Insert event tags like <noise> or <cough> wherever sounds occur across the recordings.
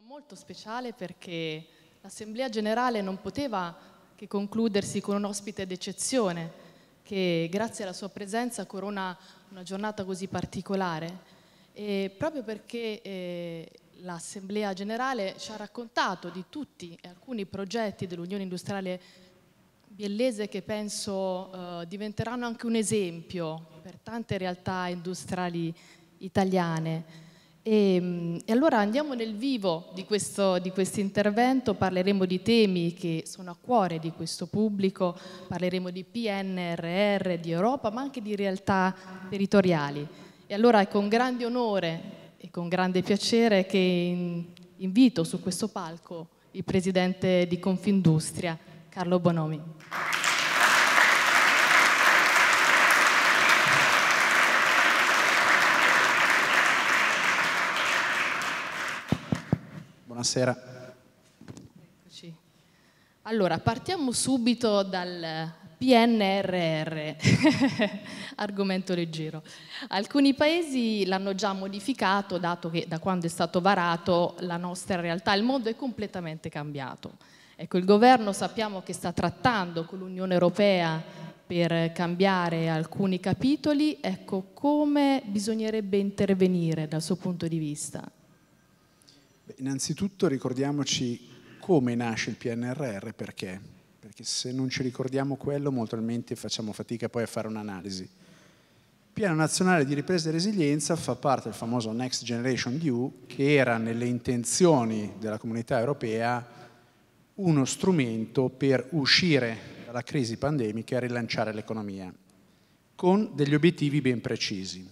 giorno molto speciale perché l'Assemblea Generale non poteva che concludersi con un ospite d'eccezione che grazie alla sua presenza corona una giornata così particolare e proprio perché eh, l'Assemblea Generale ci ha raccontato di tutti e alcuni progetti dell'Unione Industriale Biellese che penso eh, diventeranno anche un esempio per tante realtà industriali italiane. E, ehm, e, allora andiamo nel vivo di questo di intervento, parleremo di temi che sono a cuore di questo pubblico, parleremo di PNRR, di Europa, ma anche di realtà territoriali. E allora è con grande onore e con grande piacere che in, invito su questo palco il presidente di Confindustria, Carlo Bonomi. Buonasera. Eccoci. Allora, partiamo subito dal PNRR, <laughs> argomento leggero. Alcuni paesi l'hanno già modificato, dato che da quando è stato varato la nostra realtà, il mondo è completamente cambiato. Ecco, il governo sappiamo che sta trattando con l'Unione Europea per cambiare alcuni capitoli, ecco come bisognerebbe intervenire dal suo punto di vista innanzitutto ricordiamoci come nasce il PNRR, perché? Perché se non ci ricordiamo quello molto probabilmente facciamo fatica poi a fare un'analisi. Il Piano Nazionale di Ripresa e Resilienza fa parte del famoso Next Generation EU che era nelle intenzioni della comunità europea uno strumento per uscire dalla crisi pandemica e rilanciare l'economia con degli obiettivi ben precisi.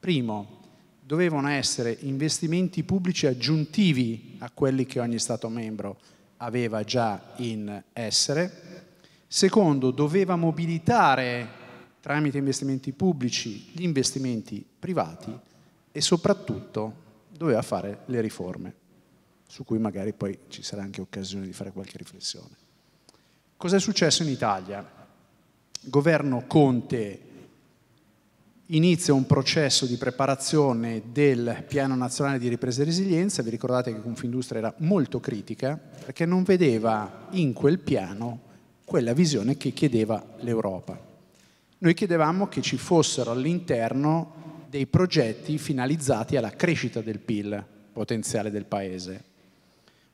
Primo, dovevano essere investimenti pubblici aggiuntivi a quelli che ogni Stato membro aveva già in essere. Secondo, doveva mobilitare tramite investimenti pubblici gli investimenti privati e soprattutto doveva fare le riforme, su cui magari poi ci sarà anche occasione di fare qualche riflessione. Cos'è successo in Italia? Governo Conte inizia un processo di preparazione del piano nazionale di ripresa e resilienza, vi ricordate che Confindustria era molto critica perché non vedeva in quel piano quella visione che chiedeva l'Europa. Noi chiedevamo che ci fossero all'interno dei progetti finalizzati alla crescita del PIL potenziale del Paese.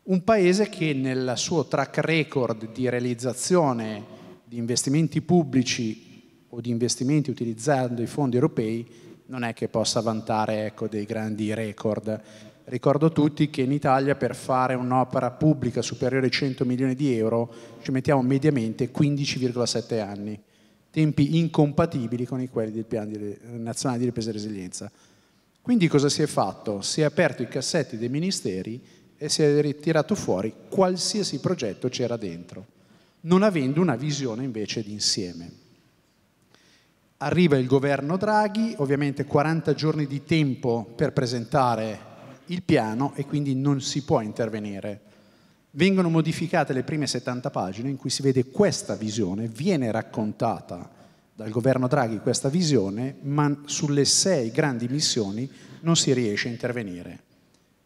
Un Paese che nel suo track record di realizzazione di investimenti pubblici o di investimenti utilizzando i fondi europei non è che possa vantare ecco, dei grandi record. Ricordo tutti che in Italia per fare un'opera pubblica superiore ai 100 milioni di euro ci mettiamo mediamente 15,7 anni, tempi incompatibili con quelli del Piano Nazionale di Ripresa e Resilienza. Quindi cosa si è fatto? Si è aperto i cassetti dei ministeri e si è ritirato fuori qualsiasi progetto c'era dentro, non avendo una visione invece d'insieme. Arriva il governo Draghi, ovviamente 40 giorni di tempo per presentare il piano e quindi non si può intervenire. Vengono modificate le prime 70 pagine in cui si vede questa visione, viene raccontata dal governo Draghi questa visione, ma sulle sei grandi missioni non si riesce a intervenire.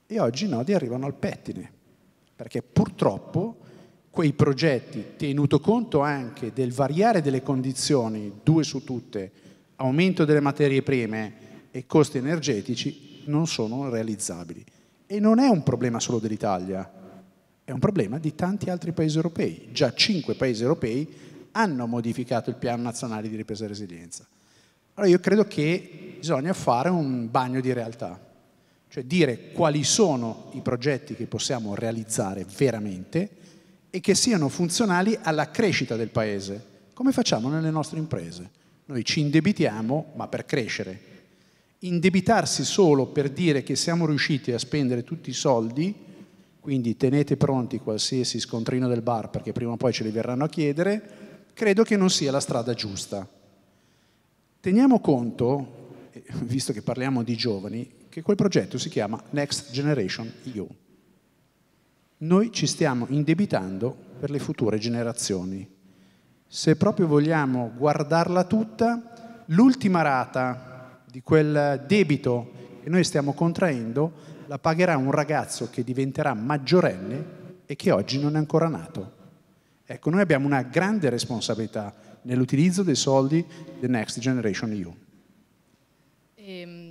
E oggi i nodi arrivano al pettine, perché purtroppo quei progetti, tenuto conto anche del variare delle condizioni, due su tutte, aumento delle materie prime e costi energetici, non sono realizzabili. E non è un problema solo dell'Italia, è un problema di tanti altri paesi europei. Già cinque paesi europei hanno modificato il piano nazionale di ripresa e resilienza. Allora io credo che bisogna fare un bagno di realtà, cioè dire quali sono i progetti che possiamo realizzare veramente, e che siano funzionali alla crescita del Paese, come facciamo nelle nostre imprese. Noi ci indebitiamo, ma per crescere. Indebitarsi solo per dire che siamo riusciti a spendere tutti i soldi, quindi tenete pronti qualsiasi scontrino del bar perché prima o poi ce li verranno a chiedere, credo che non sia la strada giusta. Teniamo conto, eh, visto che parliamo di giovani, che quel progetto si chiama Next Generation EU noi ci stiamo indebitando per le future generazioni. Se proprio vogliamo guardarla tutta, l'ultima rata di quel debito che noi stiamo contraendo la pagherà un ragazzo che diventerà maggiorenne e che oggi non è ancora nato. Ecco, noi abbiamo una grande responsabilità nell'utilizzo dei soldi del Next Generation EU. Ehm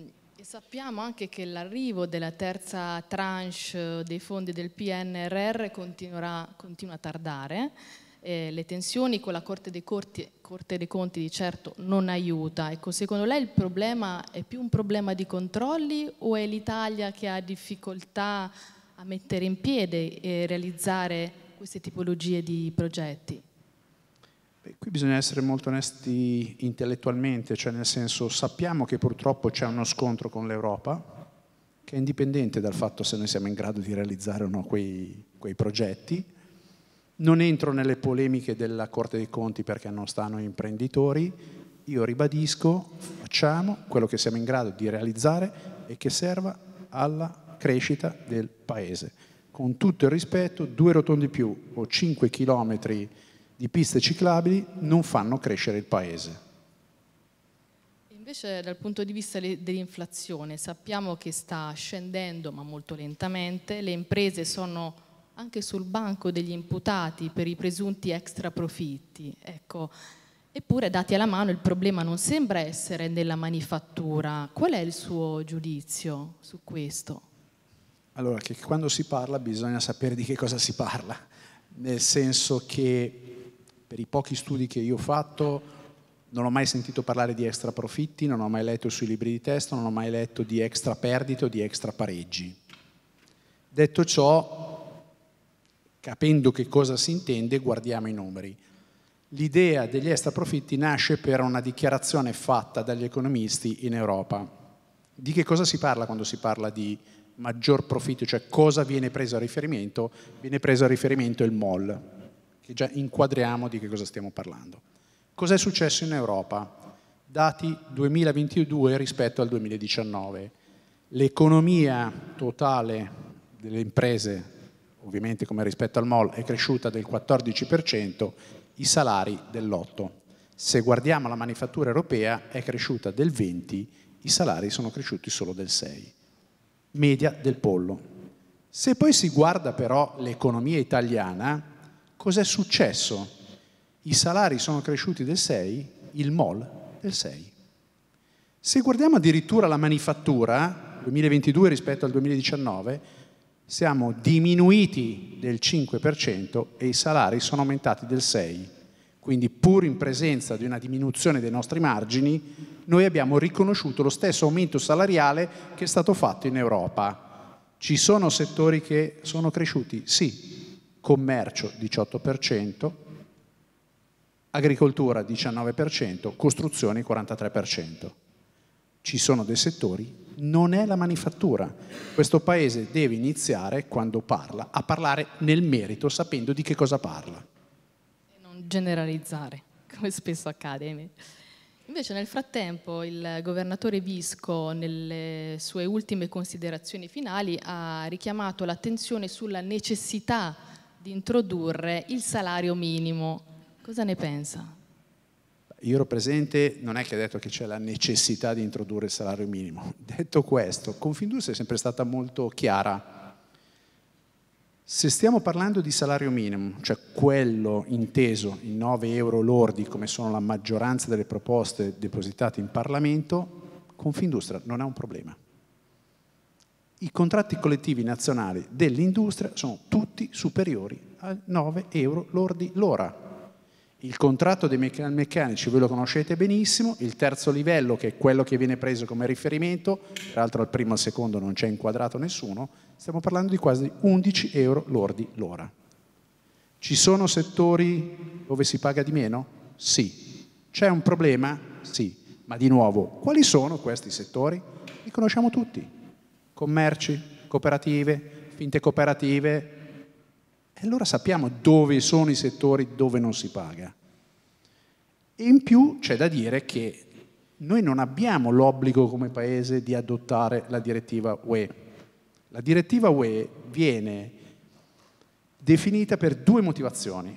Sappiamo anche che l'arrivo della terza tranche eh, dei fondi del PNRR continuerà, continua a tardare. Eh, le tensioni con la Corte dei, Corti, Corte dei Conti di certo non aiuta. Ecco, secondo lei il problema è più un problema di controlli o è l'Italia che ha difficoltà a mettere in piede e realizzare queste tipologie di progetti? Beh, qui bisogna essere molto onesti intellettualmente, cioè nel senso sappiamo che purtroppo c'è uno scontro con l'Europa, che è indipendente dal fatto se noi siamo in grado di realizzare o no quei, quei progetti. Non entro nelle polemiche della Corte dei Conti perché non stanno gli imprenditori, io ribadisco, facciamo quello che siamo in grado di realizzare e che serva alla crescita del Paese. Con tutto il rispetto, due rotondi più o cinque chilometri di piste ciclabili non fanno crescere il paese. Invece dal punto di vista dell'inflazione sappiamo che sta scendendo ma molto lentamente, le imprese sono anche sul banco degli imputati per i presunti extra profitti. Ecco. Eppure, dati alla mano, il problema non sembra essere nella manifattura. Qual è il suo giudizio su questo? Allora, che quando si parla bisogna sapere di che cosa si parla, nel senso che per i pochi studi che io ho fatto non ho mai sentito parlare di extra profitti, non ho mai letto sui libri di testo, non ho mai letto di extra perdite o di extra pareggi. Detto ciò, capendo che cosa si intende, guardiamo i numeri. L'idea degli extra profitti nasce per una dichiarazione fatta dagli economisti in Europa. Di che cosa si parla quando si parla di maggior profitto, cioè cosa viene preso a riferimento? Viene preso a riferimento il MOL, che già inquadriamo di che cosa stiamo parlando. Cos'è successo in Europa? Dati 2022 rispetto al 2019. L'economia totale delle imprese, ovviamente come rispetto al MOL, è cresciuta del 14%, i salari dell'8%. Se guardiamo la manifattura europea è cresciuta del 20%, i salari sono cresciuti solo del 6%. Media del pollo. Se poi si guarda però l'economia italiana, Cos'è successo? I salari sono cresciuti del 6, il MOL del 6. Se guardiamo addirittura la manifattura, 2022 rispetto al 2019, siamo diminuiti del 5% e i salari sono aumentati del 6%. Quindi pur in presenza di una diminuzione dei nostri margini, noi abbiamo riconosciuto lo stesso aumento salariale che è stato fatto in Europa. Ci sono settori che sono cresciuti? Sì, commercio 18%, agricoltura 19%, costruzioni 43%. Ci sono dei settori, non è la manifattura. Questo Paese deve iniziare, quando parla, a parlare nel merito, sapendo di che cosa parla. E non generalizzare, come spesso accade. Invece nel frattempo il governatore Visco nelle sue ultime considerazioni finali ha richiamato l'attenzione sulla necessità di introdurre il salario minimo. Cosa ne pensa? Io ero presente, non è che ha detto che c'è la necessità di introdurre il salario minimo. <laughs> Detto questo, Confindustria è sempre stata molto chiara. Se stiamo parlando di salario minimo, cioè quello inteso in 9 euro lordi come sono la maggioranza delle proposte depositate in Parlamento, Confindustria non ha un problema i contratti collettivi nazionali dell'industria sono tutti superiori a 9 euro lordi l'ora. Il contratto dei meccanici ve lo conoscete benissimo, il terzo livello che è quello che viene preso come riferimento, tra l'altro al primo e al secondo non c'è inquadrato nessuno, stiamo parlando di quasi 11 euro lordi l'ora. Ci sono settori dove si paga di meno? Sì. C'è un problema? Sì. Ma di nuovo, quali sono questi settori? Li conosciamo tutti commerci, cooperative, finte cooperative. E allora sappiamo dove sono i settori dove non si paga. In più c'è da dire che noi non abbiamo l'obbligo come Paese di adottare la direttiva UE. La direttiva UE viene definita per due motivazioni.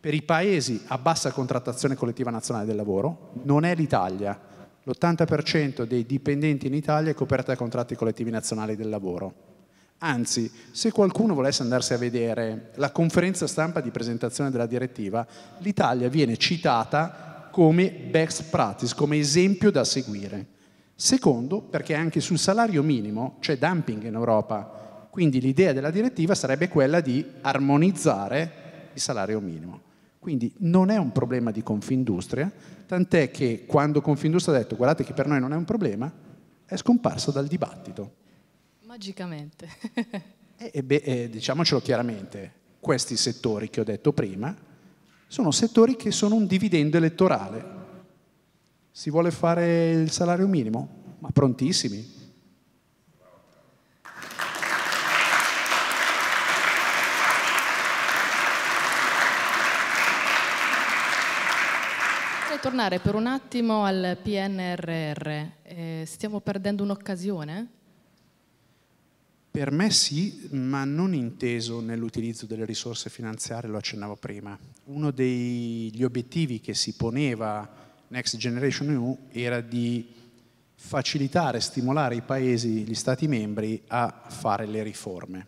Per i Paesi a bassa contrattazione collettiva nazionale del lavoro, non è l'Italia, l'80% dei dipendenti in Italia è coperta da contratti collettivi nazionali del lavoro. Anzi, se qualcuno volesse andarsi a vedere la conferenza stampa di presentazione della direttiva, l'Italia viene citata come best practice, come esempio da seguire. Secondo, perché anche sul salario minimo c'è dumping in Europa, quindi l'idea della direttiva sarebbe quella di armonizzare il salario minimo. Quindi non è un problema di Confindustria, tant'è che quando Confindustria ha detto guardate che per noi non è un problema, è scomparso dal dibattito. Magicamente. <laughs> e, e, beh, e, diciamocelo chiaramente, questi settori che ho detto prima sono settori che sono un dividendo elettorale. Si vuole fare il salario minimo? Ma prontissimi, vorrei tornare per un attimo al PNRR. Eh, stiamo perdendo un'occasione? Per me sì, ma non inteso nell'utilizzo delle risorse finanziarie, lo accennavo prima. Uno degli obiettivi che si poneva Next Generation EU era di facilitare, stimolare i paesi, gli stati membri a fare le riforme.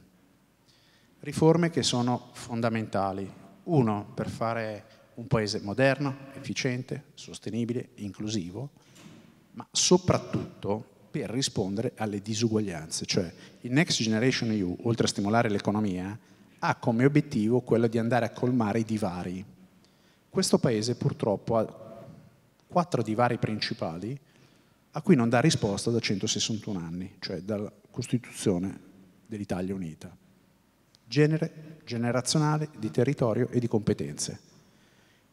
Riforme che sono fondamentali. Uno, per fare un paese moderno, efficiente, sostenibile, inclusivo, ma soprattutto per rispondere alle disuguaglianze. Cioè il Next Generation EU, oltre a stimolare l'economia, ha come obiettivo quello di andare a colmare i divari. Questo paese purtroppo ha quattro divari principali a cui non dà risposta da 161 anni, cioè dalla Costituzione dell'Italia Unita. Genere, generazionale, di territorio e di competenze.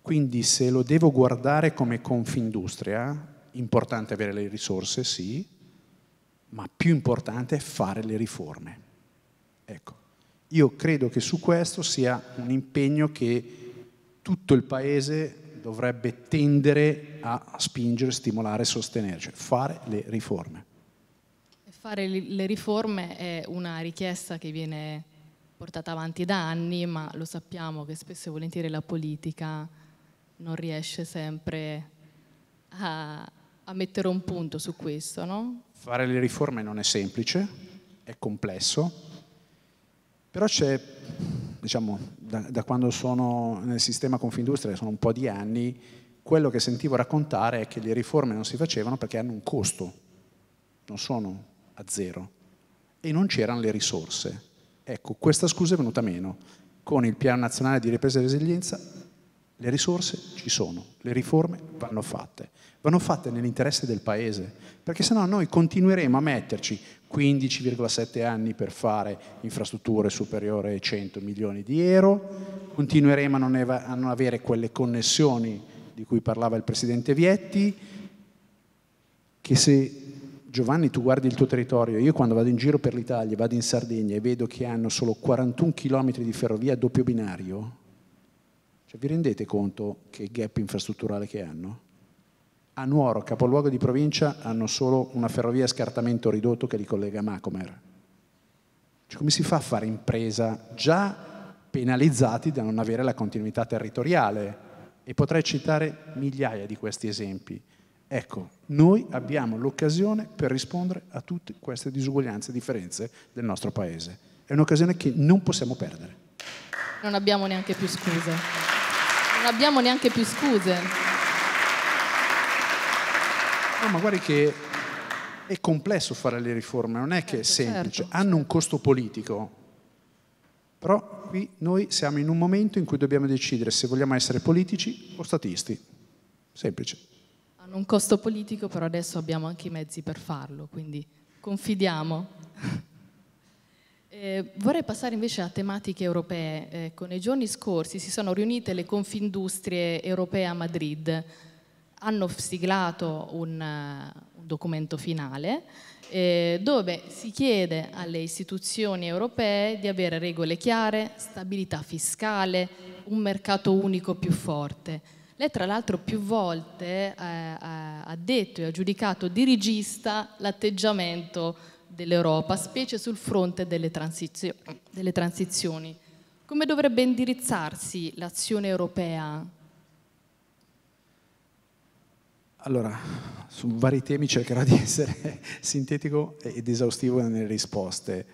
Quindi se lo devo guardare come Confindustria, importante avere le risorse, sì, ma più importante è fare le riforme. Ecco, io credo che su questo sia un impegno che tutto il Paese dovrebbe tendere a spingere, stimolare, sostenere, cioè fare le riforme. Fare le riforme è una richiesta che viene portata avanti da anni, ma lo sappiamo che spesso e volentieri la politica non riesce sempre a, a mettere un punto su questo, no? Fare le riforme non è semplice, è complesso, però c'è, diciamo, da, da quando sono nel sistema Confindustria, sono un po' di anni, quello che sentivo raccontare è che le riforme non si facevano perché hanno un costo, non sono a zero, e non c'erano le risorse. Ecco, questa scusa è venuta meno. Con il Piano Nazionale di Ripresa e Resilienza le risorse ci sono, le riforme vanno fatte, vanno fatte nell'interesse del Paese, perché sennò noi continueremo a metterci 15,7 anni per fare infrastrutture superiori ai 100 milioni di euro, continueremo a non, a non avere quelle connessioni di cui parlava il Presidente Vietti, che se Giovanni tu guardi il tuo territorio, io quando vado in giro per l'Italia, vado in Sardegna e vedo che hanno solo 41 km di ferrovia a doppio binario, cioè, vi rendete conto che gap infrastrutturale che hanno? A Nuoro, capoluogo di provincia, hanno solo una ferrovia a scartamento ridotto che li collega a Macomer. Cioè, come si fa a fare impresa già penalizzati da non avere la continuità territoriale? E potrei citare migliaia di questi esempi. Ecco, noi abbiamo l'occasione per rispondere a tutte queste disuguaglianze e differenze del nostro Paese. È un'occasione che non possiamo perdere. Non abbiamo neanche più scuse. Non abbiamo neanche più scuse. No, ma guardi che è complesso fare le riforme, non è certo, che è certo, semplice. Certo, Hanno un certo. costo politico. Però qui noi siamo in un momento in cui dobbiamo decidere se vogliamo essere politici o statisti. Semplice. Hanno un costo politico, però adesso abbiamo anche i mezzi per farlo, quindi confidiamo. Eh, vorrei passare invece a tematiche europee. Ecco, eh, nei giorni scorsi si sono riunite le Confindustrie europee a Madrid, hanno siglato un, uh, un documento finale eh, dove si chiede alle istituzioni europee di avere regole chiare, stabilità fiscale, un mercato unico più forte. Lei tra l'altro più volte eh, ha detto e ha giudicato dirigista l'atteggiamento dell'Europa, specie sul fronte delle, transizio delle transizioni. Come dovrebbe indirizzarsi l'azione europea? Allora, su vari temi cercherò di essere <laughs> sintetico ed esaustivo nelle risposte.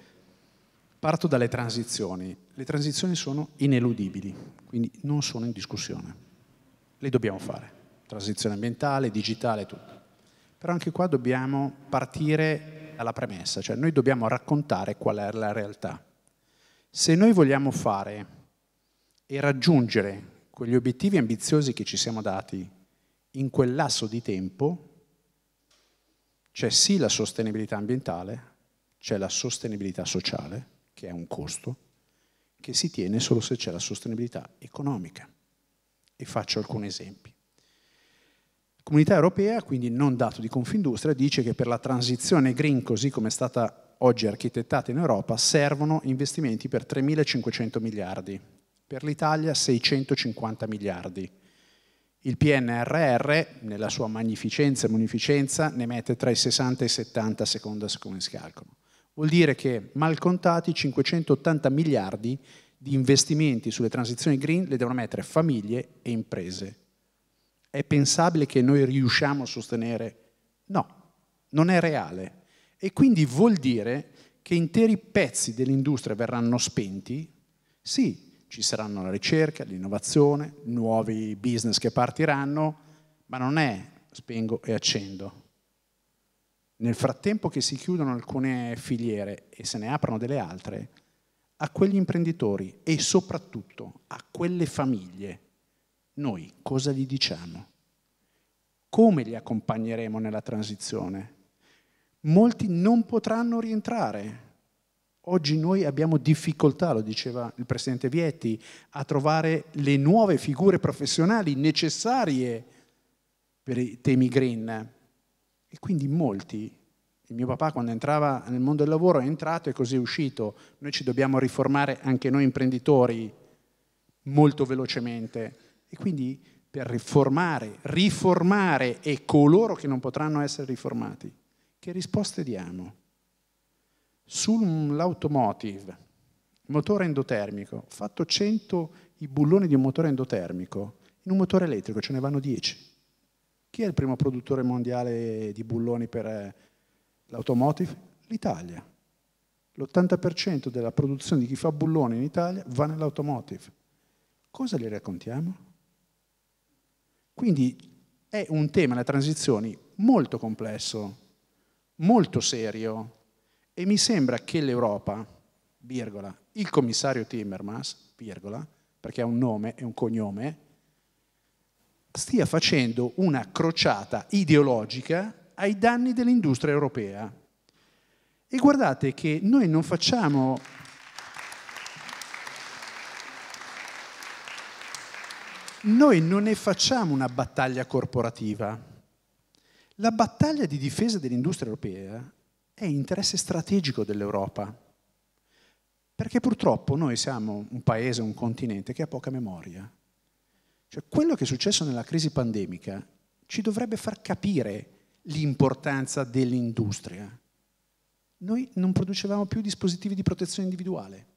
Parto dalle transizioni. Le transizioni sono ineludibili, quindi non sono in discussione. Le dobbiamo fare. Transizione ambientale, digitale, tutto. Però anche qua dobbiamo partire alla premessa, cioè noi dobbiamo raccontare qual è la realtà. Se noi vogliamo fare e raggiungere quegli obiettivi ambiziosi che ci siamo dati in quel lasso di tempo, c'è sì la sostenibilità ambientale, c'è la sostenibilità sociale, che è un costo, che si tiene solo se c'è la sostenibilità economica. E faccio alcuni esempi. Comunità europea, quindi non dato di Confindustria, dice che per la transizione green, così come è stata oggi architettata in Europa, servono investimenti per 3.500 miliardi, per l'Italia 650 miliardi. Il PNRR, nella sua magnificenza e munificenza, ne mette tra i 60 e i 70 a seconda se come si calcola. Vuol dire che, mal contati, 580 miliardi di investimenti sulle transizioni green le devono mettere famiglie e imprese è pensabile che noi riusciamo a sostenere? No, non è reale. E quindi vuol dire che interi pezzi dell'industria verranno spenti? Sì, ci saranno la ricerca, l'innovazione, nuovi business che partiranno, ma non è spengo e accendo. Nel frattempo che si chiudono alcune filiere e se ne aprono delle altre, a quegli imprenditori e soprattutto a quelle famiglie noi cosa gli diciamo? Come li accompagneremo nella transizione? Molti non potranno rientrare. Oggi noi abbiamo difficoltà, lo diceva il Presidente Vietti, a trovare le nuove figure professionali necessarie per i temi green. E quindi molti, il mio papà quando entrava nel mondo del lavoro è entrato e così è uscito. Noi ci dobbiamo riformare anche noi imprenditori molto velocemente e quindi per riformare, riformare e coloro che non potranno essere riformati, che risposte diamo? Sull'automotive, motore endotermico, ho fatto 100 i bulloni di un motore endotermico, in un motore elettrico ce ne vanno 10. Chi è il primo produttore mondiale di bulloni per eh, l'automotive? L'Italia. L'80% della produzione di chi fa bulloni in Italia va nell'automotive. Cosa gli raccontiamo? Quindi è un tema, le transizioni, molto complesso, molto serio e mi sembra che l'Europa, virgola, il commissario Timmermans, virgola, perché ha un nome e un cognome, stia facendo una crociata ideologica ai danni dell'industria europea. E guardate che noi non facciamo noi non ne facciamo una battaglia corporativa. La battaglia di difesa dell'industria europea è interesse strategico dell'Europa, perché purtroppo noi siamo un paese, un continente che ha poca memoria. Cioè, quello che è successo nella crisi pandemica ci dovrebbe far capire l'importanza dell'industria. Noi non producevamo più dispositivi di protezione individuale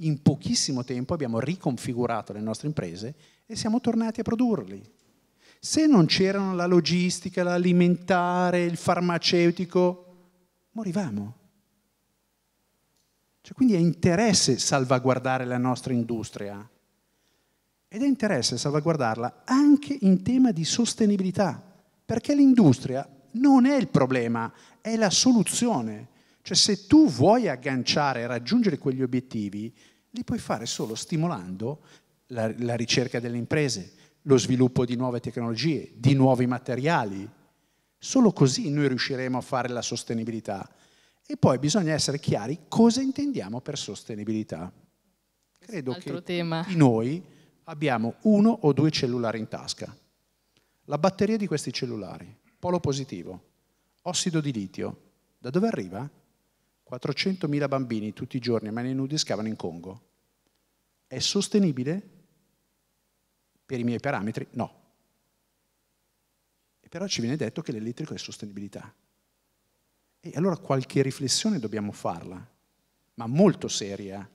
in pochissimo tempo abbiamo riconfigurato le nostre imprese e siamo tornati a produrli. Se non c'erano la logistica, l'alimentare, il farmaceutico, morivamo. Cioè, quindi è interesse salvaguardare la nostra industria ed è interesse salvaguardarla anche in tema di sostenibilità, perché l'industria non è il problema, è la soluzione. Cioè se tu vuoi agganciare e raggiungere quegli obiettivi, li puoi fare solo stimolando la, la ricerca delle imprese, lo sviluppo di nuove tecnologie, di nuovi materiali. Solo così noi riusciremo a fare la sostenibilità. E poi bisogna essere chiari cosa intendiamo per sostenibilità. Credo che tema. noi abbiamo uno o due cellulari in tasca. La batteria di questi cellulari, polo positivo, ossido di litio, da dove arriva? 400.000 bambini tutti i giorni a mani nude scavano in Congo. È sostenibile? Per i miei parametri no. E però ci viene detto che l'elettrico è sostenibilità. E allora qualche riflessione dobbiamo farla, ma molto seria,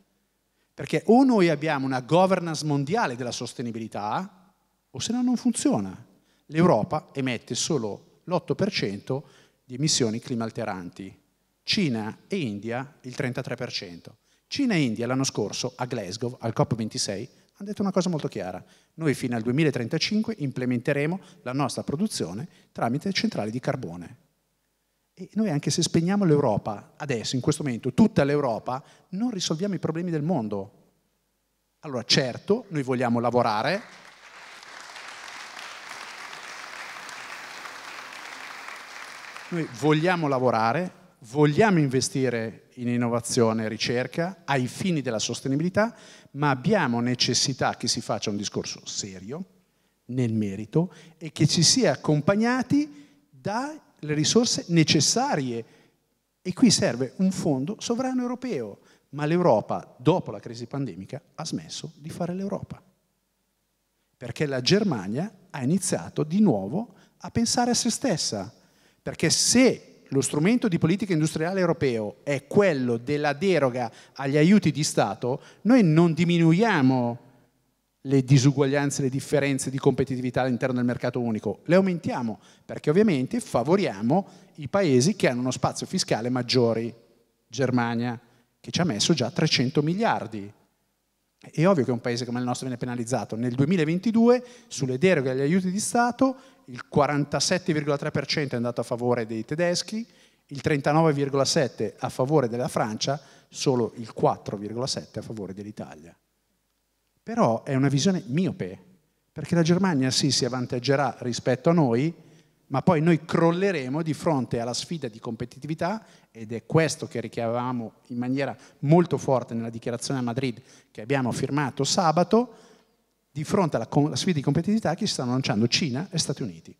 perché o noi abbiamo una governance mondiale della sostenibilità, o se no non funziona. L'Europa emette solo l'8% di emissioni climalteranti Cina e India il 33%. Cina e India l'anno scorso a Glasgow, al COP26, hanno detto una cosa molto chiara. Noi fino al 2035 implementeremo la nostra produzione tramite centrali di carbone. E noi anche se spegniamo l'Europa, adesso, in questo momento, tutta l'Europa, non risolviamo i problemi del mondo. Allora certo, noi vogliamo lavorare. Noi vogliamo lavorare, vogliamo investire in innovazione e ricerca ai fini della sostenibilità, ma abbiamo necessità che si faccia un discorso serio, nel merito, e che ci sia accompagnati dalle risorse necessarie. E qui serve un fondo sovrano europeo, ma l'Europa, dopo la crisi pandemica, ha smesso di fare l'Europa. Perché la Germania ha iniziato di nuovo a pensare a se stessa. Perché se lo strumento di politica industriale europeo è quello della deroga agli aiuti di Stato, noi non diminuiamo le disuguaglianze, le differenze di competitività all'interno del mercato unico, le aumentiamo perché ovviamente favoriamo i paesi che hanno uno spazio fiscale maggiore, Germania, che ci ha messo già 300 miliardi è ovvio che un paese come il nostro viene penalizzato. Nel 2022 sulle deroghe agli aiuti di Stato il 47,3% è andato a favore dei tedeschi, il 39,7% a favore della Francia, solo il 4,7% a favore dell'Italia. Però è una visione miope, perché la Germania sì si avvantaggerà rispetto a noi, ma poi noi crolleremo di fronte alla sfida di competitività ed è questo che richiamavamo in maniera molto forte nella dichiarazione a Madrid che abbiamo firmato sabato, di fronte alla, alla sfida di competitività che si stanno lanciando Cina e Stati Uniti.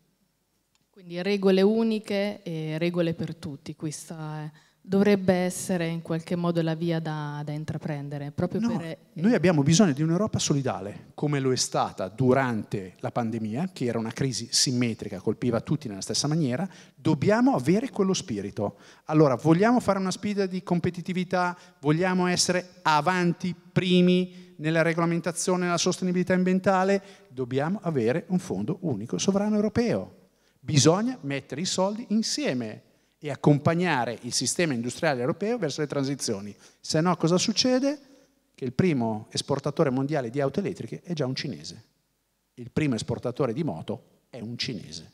Quindi regole uniche e regole per tutti, questa è dovrebbe essere in qualche modo la via da, da intraprendere. No, per... Eh, noi abbiamo bisogno di un'Europa solidale, come lo è stata durante la pandemia, che era una crisi simmetrica, colpiva tutti nella stessa maniera, dobbiamo avere quello spirito. Allora, vogliamo fare una sfida di competitività, vogliamo essere avanti, primi nella regolamentazione, nella sostenibilità ambientale, dobbiamo avere un fondo unico sovrano europeo. Bisogna mettere i soldi insieme e accompagnare il sistema industriale europeo verso le transizioni. Se no cosa succede? Che il primo esportatore mondiale di auto elettriche è già un cinese. Il primo esportatore di moto è un cinese.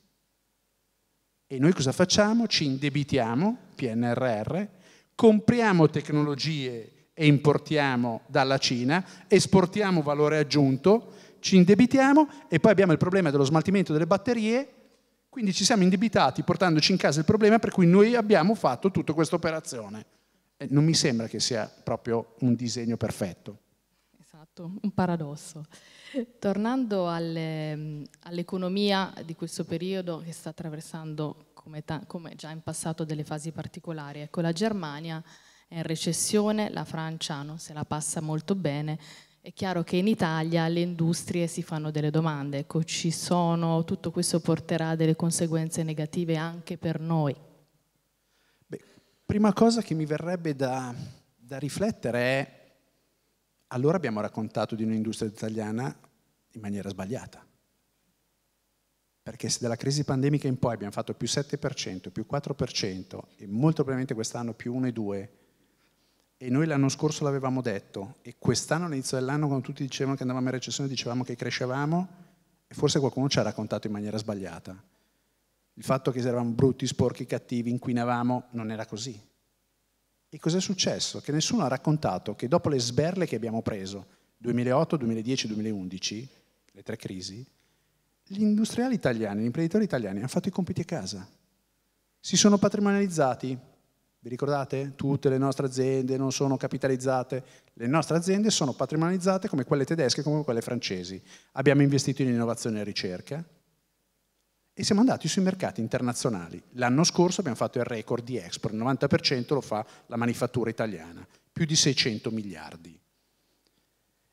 E noi cosa facciamo? Ci indebitiamo, PNRR, compriamo tecnologie e importiamo dalla Cina, esportiamo valore aggiunto, ci indebitiamo e poi abbiamo il problema dello smaltimento delle batterie quindi ci siamo indebitati portandoci in casa il problema per cui noi abbiamo fatto tutta questa operazione. Non mi sembra che sia proprio un disegno perfetto. Esatto, un paradosso. Tornando alle, all'economia di questo periodo che sta attraversando, come, ta- come già in passato, delle fasi particolari, ecco la Germania è in recessione, la Francia non se la passa molto bene, è chiaro che in Italia le industrie si fanno delle domande, ecco, ci sono, tutto questo porterà a delle conseguenze negative anche per noi. Beh, prima cosa che mi verrebbe da, da riflettere è, allora abbiamo raccontato di un'industria italiana in maniera sbagliata perché se dalla crisi pandemica in poi abbiamo fatto più 7%, più 4% e molto probabilmente quest'anno più 1,2%, e noi l'anno scorso l'avevamo detto e quest'anno all'inizio dell'anno quando tutti dicevano che andavamo in recessione dicevamo che crescevamo e forse qualcuno ci ha raccontato in maniera sbagliata. Il fatto che eravamo brutti, sporchi, cattivi, inquinavamo, non era così. E cos'è successo? Che nessuno ha raccontato che dopo le sberle che abbiamo preso, 2008, 2010, 2011, le tre crisi, gli industriali italiani, gli imprenditori italiani hanno fatto i compiti a casa. Si sono patrimonializzati, vi ricordate? Tutte le nostre aziende non sono capitalizzate, le nostre aziende sono patrimonializzate come quelle tedesche, come quelle francesi. Abbiamo investito in innovazione e ricerca e siamo andati sui mercati internazionali. L'anno scorso abbiamo fatto il record di export, il 90% lo fa la manifattura italiana, più di 600 miliardi.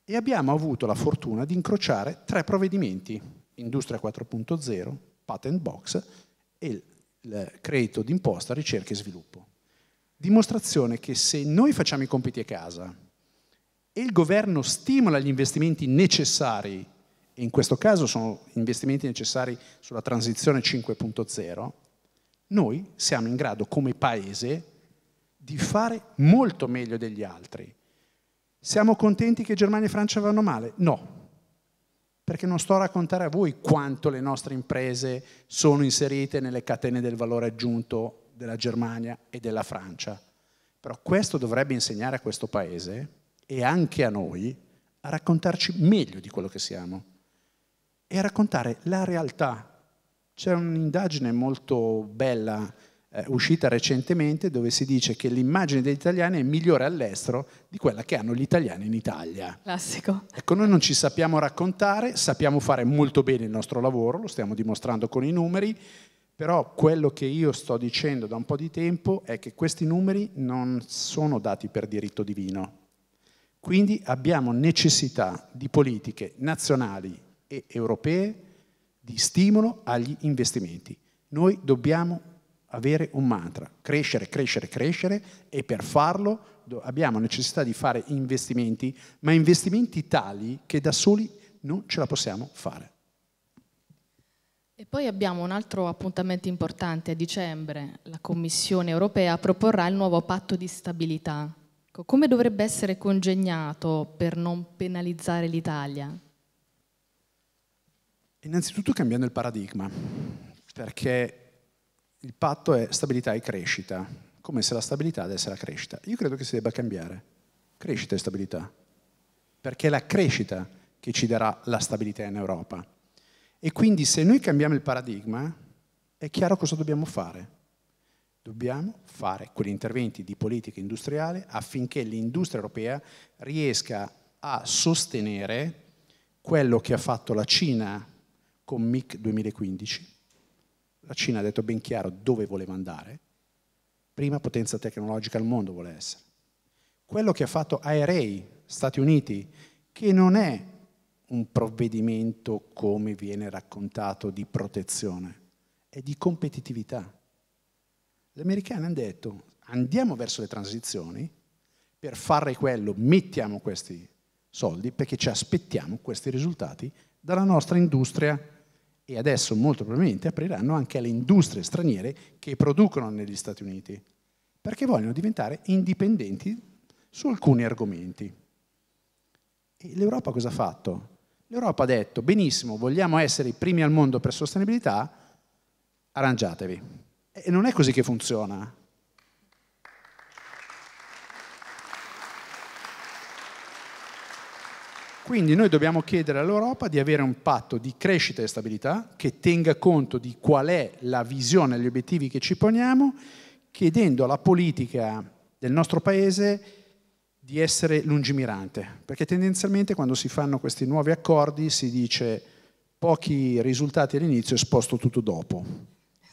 E abbiamo avuto la fortuna di incrociare tre provvedimenti, Industria 4.0, Patent Box e il credito d'imposta, ricerca e sviluppo dimostrazione che se noi facciamo i compiti a casa e il governo stimola gli investimenti necessari, e in questo caso sono investimenti necessari sulla transizione 5.0, noi siamo in grado come paese di fare molto meglio degli altri. Siamo contenti che Germania e Francia vanno male? No, perché non sto a raccontare a voi quanto le nostre imprese sono inserite nelle catene del valore aggiunto della Germania e della Francia. Però questo dovrebbe insegnare a questo paese e anche a noi a raccontarci meglio di quello che siamo e a raccontare la realtà. C'è un'indagine molto bella eh, uscita recentemente dove si dice che l'immagine degli italiani è migliore all'estero di quella che hanno gli italiani in Italia. Classico. Ecco, noi non ci sappiamo raccontare, sappiamo fare molto bene il nostro lavoro, lo stiamo dimostrando con i numeri, però quello che io sto dicendo da un po' di tempo è che questi numeri non sono dati per diritto divino. Quindi abbiamo necessità di politiche nazionali e europee di stimolo agli investimenti. Noi dobbiamo avere un mantra, crescere, crescere, crescere e per farlo abbiamo necessità di fare investimenti, ma investimenti tali che da soli non ce la possiamo fare. E poi abbiamo un altro appuntamento importante a dicembre. La Commissione europea proporrà il nuovo patto di stabilità. Come dovrebbe essere congegnato per non penalizzare l'Italia? Innanzitutto cambiando il paradigma, perché il patto è stabilità e crescita, come se la stabilità desse la crescita. Io credo che si debba cambiare crescita e stabilità, perché è la crescita che ci darà la stabilità in Europa e quindi se noi cambiamo il paradigma, è chiaro cosa dobbiamo fare. Dobbiamo fare quegli interventi di politica industriale affinché l'industria europea riesca a sostenere quello che ha fatto la Cina con MIC 2015. La Cina ha detto ben chiaro dove voleva andare. Prima potenza tecnologica al mondo vuole essere. Quello che ha fatto ARA, Stati Uniti, che non è un provvedimento come viene raccontato di protezione, è di competitività. Gli americani hanno detto andiamo verso le transizioni, per fare quello mettiamo questi soldi perché ci aspettiamo questi risultati dalla nostra industria e adesso molto probabilmente apriranno anche alle industrie straniere che producono negli Stati Uniti, perché vogliono diventare indipendenti su alcuni argomenti. E l'Europa cosa ha fatto? L'Europa ha detto, benissimo, vogliamo essere i primi al mondo per sostenibilità, arrangiatevi. E non è così che funziona. Quindi noi dobbiamo chiedere all'Europa di avere un patto di crescita e stabilità che tenga conto di qual è la visione e gli obiettivi che ci poniamo, chiedendo alla politica del nostro Paese di essere lungimirante, perché tendenzialmente quando si fanno questi nuovi accordi si dice pochi risultati all'inizio e sposto tutto dopo.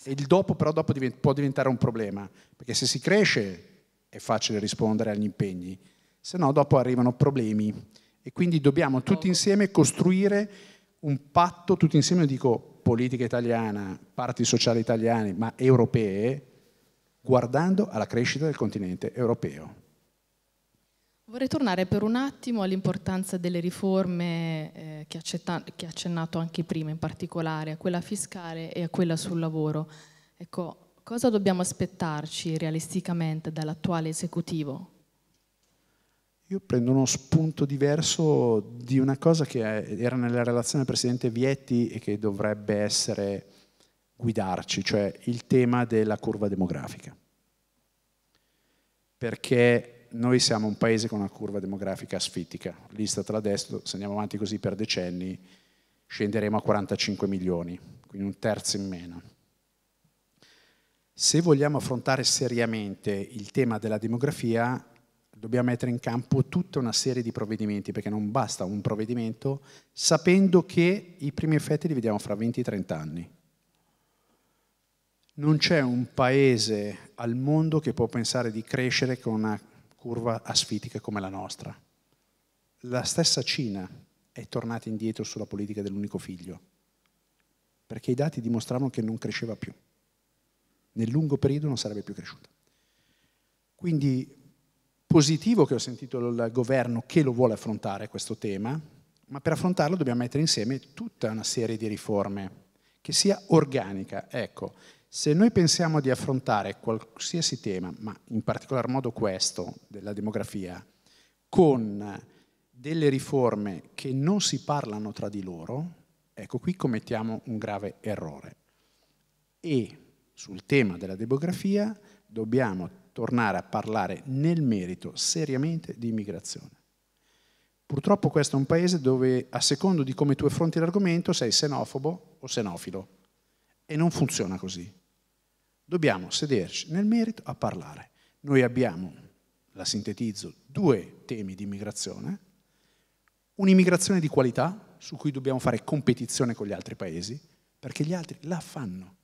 E il dopo però dopo può diventare un problema, perché se si cresce è facile rispondere agli impegni, se no dopo arrivano problemi e quindi dobbiamo tutti insieme costruire un patto, tutti insieme dico politica italiana, parti sociali italiane, ma europee, guardando alla crescita del continente europeo. Vorrei tornare per un attimo all'importanza delle riforme eh, che, ha accennato anche prima, in particolare a quella fiscale e a quella sul lavoro. Ecco, cosa dobbiamo aspettarci realisticamente dall'attuale esecutivo? Io prendo uno spunto diverso di una cosa che era nella relazione del Presidente Vietti e che dovrebbe essere guidarci, cioè il tema della curva demografica. Perché noi siamo un paese con una curva demografica asfittica. L'Istat l'ha detto, se andiamo avanti così per decenni scenderemo a 45 milioni, quindi un terzo in meno. Se vogliamo affrontare seriamente il tema della demografia, dobbiamo mettere in campo tutta una serie di provvedimenti, perché non basta un provvedimento, sapendo che i primi effetti li vediamo fra 20-30 anni. Non c'è un paese al mondo che può pensare di crescere con una curva asfitica come la nostra. La stessa Cina è tornata indietro sulla politica dell'unico figlio, perché i dati dimostravano che non cresceva più. Nel lungo periodo non sarebbe più cresciuta. Quindi positivo che ho sentito il governo che lo vuole affrontare questo tema, ma per affrontarlo dobbiamo mettere insieme tutta una serie di riforme che sia organica. Ecco, se noi pensiamo di affrontare qualsiasi tema, ma in particolar modo questo della demografia, con delle riforme che non si parlano tra di loro, ecco qui commettiamo un grave errore. E sul tema della demografia dobbiamo tornare a parlare nel merito seriamente di immigrazione. Purtroppo questo è un paese dove a secondo di come tu affronti l'argomento sei xenofobo o xenofilo e non funziona così. Dobbiamo sederci nel merito a parlare. Noi abbiamo, la sintetizzo, due temi di immigrazione. Un'immigrazione di qualità, su cui dobbiamo fare competizione con gli altri paesi, perché gli altri la fanno.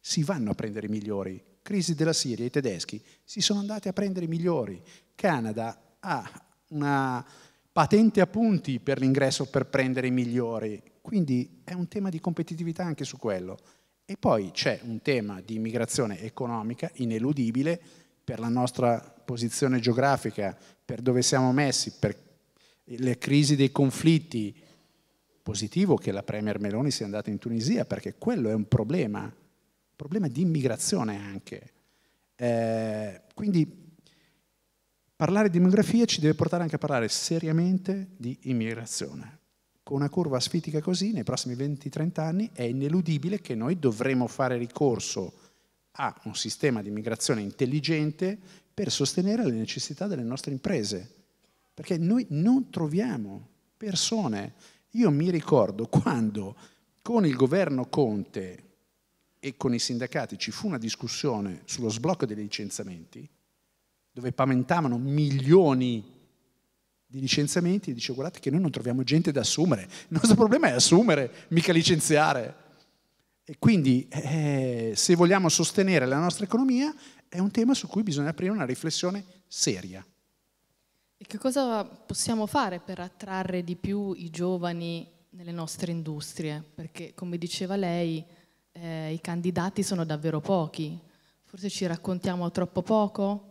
Si vanno a prendere i migliori. Crisi della Siria, i tedeschi si sono andati a prendere i migliori. Canada ha una patente a punti per l'ingresso per prendere i migliori. Quindi è un tema di competitività anche su quello. E poi c'è un tema di immigrazione economica ineludibile per la nostra posizione geografica, per dove siamo messi, per le crisi dei conflitti. Positivo che la Premier Meloni sia andata in Tunisia perché quello è un problema, un problema di immigrazione anche. Eh, quindi parlare di demografia ci deve portare anche a parlare seriamente di immigrazione con una curva asfitica così, nei prossimi 20-30 anni è ineludibile che noi dovremo fare ricorso a un sistema di migrazione intelligente per sostenere le necessità delle nostre imprese. Perché noi non troviamo persone. Io mi ricordo quando con il governo Conte e con i sindacati ci fu una discussione sullo sblocco dei licenziamenti, dove paventavano milioni di di licenziamenti e dice guardate che noi non troviamo gente da assumere, il nostro problema è assumere, mica licenziare. E quindi eh, se vogliamo sostenere la nostra economia è un tema su cui bisogna aprire una riflessione seria. E che cosa possiamo fare per attrarre di più i giovani nelle nostre industrie? Perché come diceva lei eh, i candidati sono davvero pochi, forse ci raccontiamo troppo poco,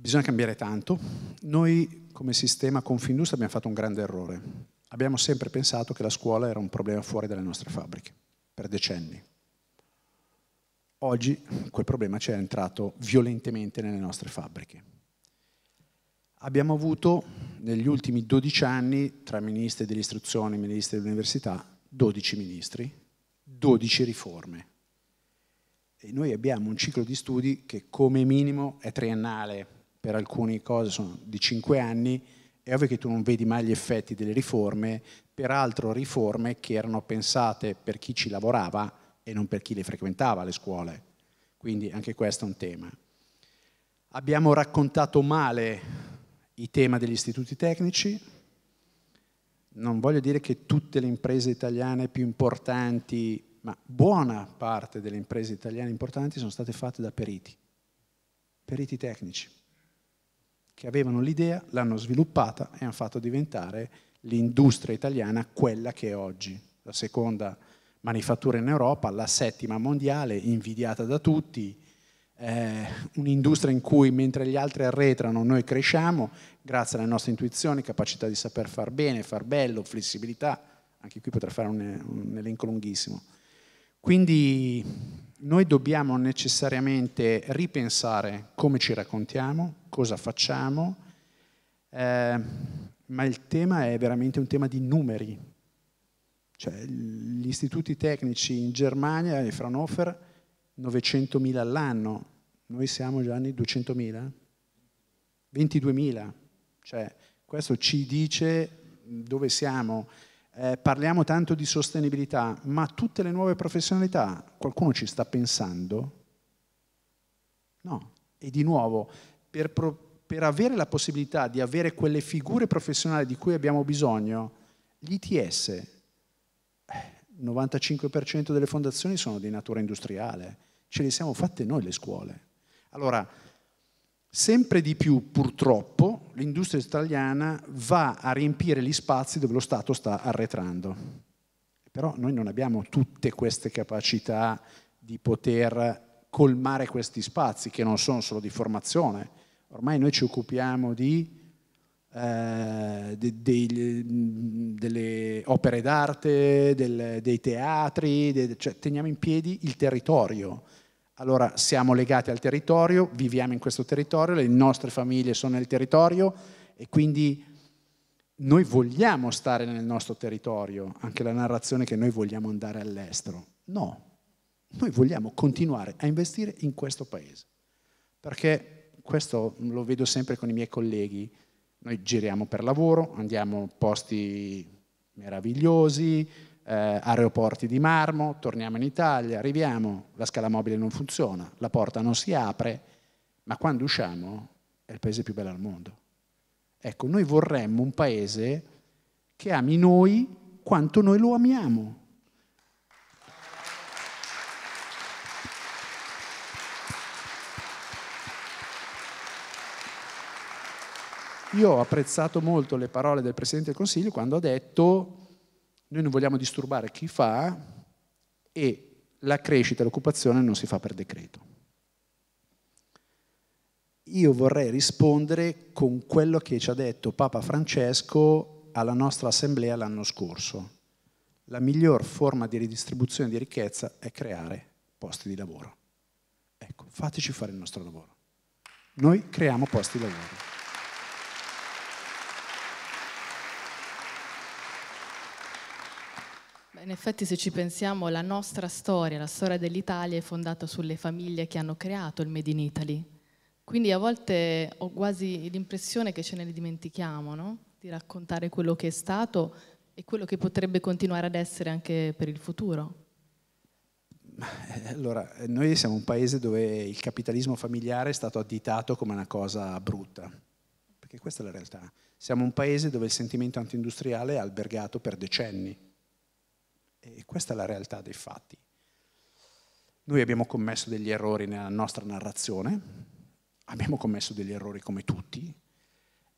Bisogna cambiare tanto. Noi come sistema Confindustria abbiamo fatto un grande errore. Abbiamo sempre pensato che la scuola era un problema fuori dalle nostre fabbriche, per decenni. Oggi quel problema ci è entrato violentemente nelle nostre fabbriche. Abbiamo avuto negli ultimi 12 anni, tra ministri dell'istruzione e ministri dell'università, 12 ministri, 12 riforme. E noi abbiamo un ciclo di studi che come minimo è triennale, per alcune cose sono di cinque anni, è ovvio che tu non vedi mai gli effetti delle riforme, peraltro riforme che erano pensate per chi ci lavorava e non per chi le frequentava le scuole. Quindi anche questo è un tema. Abbiamo raccontato male il tema degli istituti tecnici. Non voglio dire che tutte le imprese italiane più importanti, ma buona parte delle imprese italiane importanti sono state fatte da periti, periti tecnici che avevano l'idea, l'hanno sviluppata e hanno fatto diventare l'industria italiana quella che è oggi, la seconda manifattura in Europa, la settima mondiale, invidiata da tutti, eh, un'industria in cui mentre gli altri arretrano noi cresciamo grazie alle nostre intuizioni, capacità di saper far bene, far bello, flessibilità, anche qui potrei fare un, un elenco lunghissimo. Quindi noi dobbiamo necessariamente ripensare come ci raccontiamo, cosa facciamo, eh, ma il tema è veramente un tema di numeri. Cioè, gli istituti tecnici in Germania e Fraunhofer 900.000 all'anno, noi siamo già nei 200.000, 22.000, cioè questo ci dice dove siamo eh, parliamo tanto di sostenibilità, ma tutte le nuove professionalità, qualcuno ci sta pensando? No. E di nuovo, per, pro, per avere la possibilità di avere quelle figure professionali di cui abbiamo bisogno, gli ITS, il 95% delle fondazioni sono di natura industriale, ce le siamo fatte noi le scuole. Allora, sempre di più purtroppo l'industria italiana va a riempire gli spazi dove lo Stato sta arretrando. Però noi non abbiamo tutte queste capacità di poter colmare questi spazi che non sono solo di formazione. Ormai noi ci occupiamo di, eh, de, de, de, delle opere d'arte, dei teatri, cioè teniamo in piedi il territorio allora siamo legati al territorio, viviamo in questo territorio, le nostre famiglie sono nel territorio e quindi noi vogliamo stare nel nostro territorio, anche la narrazione che noi vogliamo andare all'estero. No, noi vogliamo continuare a investire in questo paese, perché questo lo vedo sempre con i miei colleghi, noi giriamo per lavoro, andiamo a posti meravigliosi, eh, aeroporti di marmo, torniamo in Italia, arriviamo, la scala mobile non funziona, la porta non si apre, ma quando usciamo è il paese più bello al mondo. Ecco, noi vorremmo un paese che ami noi quanto noi lo amiamo. Io ho apprezzato molto le parole del Presidente del Consiglio quando ha detto noi non vogliamo disturbare chi fa e la crescita e l'occupazione non si fa per decreto. Io vorrei rispondere con quello che ci ha detto Papa Francesco alla nostra assemblea l'anno scorso. La miglior forma di ridistribuzione di ricchezza è creare posti di lavoro. Ecco, fateci fare il nostro lavoro. Noi creiamo posti di lavoro. In effetti se ci pensiamo la nostra storia, la storia dell'Italia è fondata sulle famiglie che hanno creato il Made in Italy. Quindi a volte ho quasi l'impressione che ce ne dimentichiamo, no? di raccontare quello che è stato e quello che potrebbe continuare ad essere anche per il futuro. Eh, allora, noi siamo un paese dove il capitalismo familiare è stato additato come una cosa brutta, perché questa è la realtà. Siamo un paese dove il sentimento antindustriale è albergato per decenni e questa è la realtà dei fatti. Noi abbiamo commesso degli errori nella nostra narrazione, abbiamo commesso degli errori come tutti,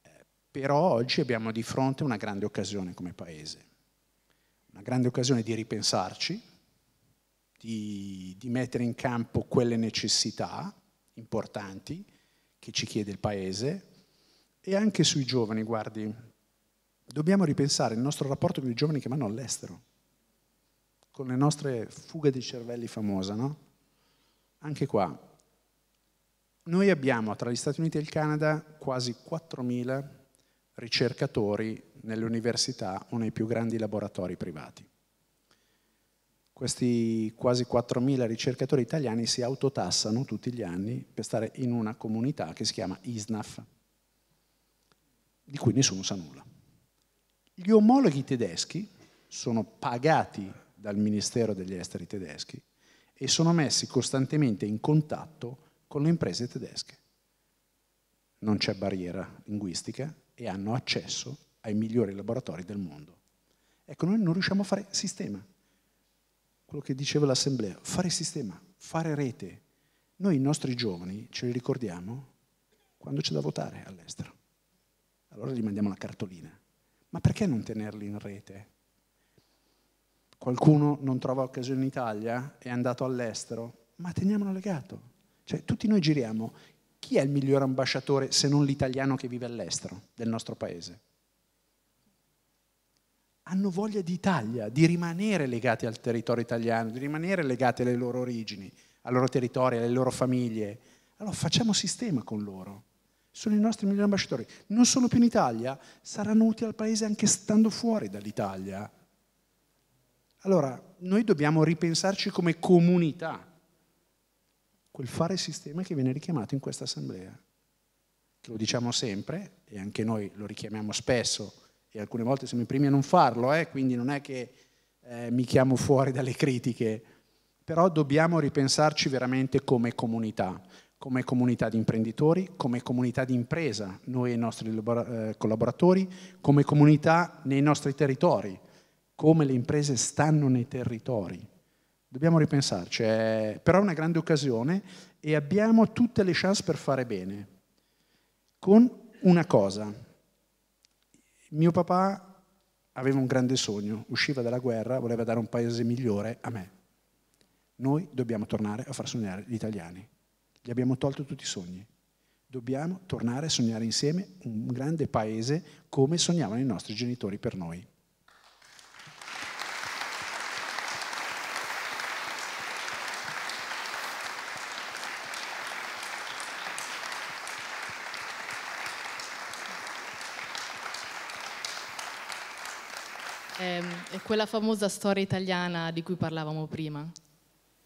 eh, però oggi abbiamo di fronte una grande occasione come Paese, una grande occasione di ripensarci, di, di mettere in campo quelle necessità importanti che ci chiede il Paese e anche sui giovani, guardi, dobbiamo ripensare il nostro rapporto con i giovani che vanno all'estero con le nostre fughe di cervelli famosa, no? Anche qua, noi abbiamo tra gli Stati Uniti e il Canada quasi 4.000 ricercatori nelle università o nei più grandi laboratori privati. Questi quasi 4.000 ricercatori italiani si autotassano tutti gli anni per stare in una comunità che si chiama ISNAF, di cui nessuno sa nulla. Gli omologhi tedeschi sono pagati dal Ministero degli Esteri tedeschi e sono messi costantemente in contatto con le imprese tedesche. Non c'è barriera linguistica e hanno accesso ai migliori laboratori del mondo. Ecco, noi non riusciamo a fare sistema. Quello che diceva l'Assemblea, fare sistema, fare rete. Noi i nostri giovani ce li ricordiamo quando c'è da votare all'estero. Allora gli mandiamo la cartolina. Ma perché non tenerli in rete? qualcuno non trova occasione in Italia, è andato all'estero, ma teniamolo legato. Cioè, tutti noi giriamo. Chi è il miglior ambasciatore se non l'italiano che vive all'estero del nostro paese? Hanno voglia di Italia, di rimanere legati al territorio italiano, di rimanere legati alle loro origini, al loro territorio, alle loro famiglie. Allora facciamo sistema con loro. Sono i nostri migliori ambasciatori. Non sono più in Italia, saranno utili al paese anche stando fuori dall'Italia allora, noi dobbiamo ripensarci come comunità, quel fare sistema che viene richiamato in questa assemblea, che lo diciamo sempre e anche noi lo richiamiamo spesso e alcune volte siamo i primi a non farlo, eh, quindi non è che eh, mi chiamo fuori dalle critiche, però dobbiamo ripensarci veramente come comunità, come comunità di imprenditori, come comunità di impresa, noi e i nostri eh, collaboratori, come comunità nei nostri territori come le imprese stanno nei territori. Dobbiamo ripensarci, è, però è una grande occasione e abbiamo tutte le chance per fare bene. Con una cosa, mio papà aveva un grande sogno, usciva dalla guerra, voleva dare un paese migliore a me. Noi dobbiamo tornare a far sognare gli italiani. Gli abbiamo tolto tutti i sogni. Dobbiamo tornare a sognare insieme un grande paese come sognavano i nostri genitori per noi. È quella famosa storia italiana di cui parlavamo prima.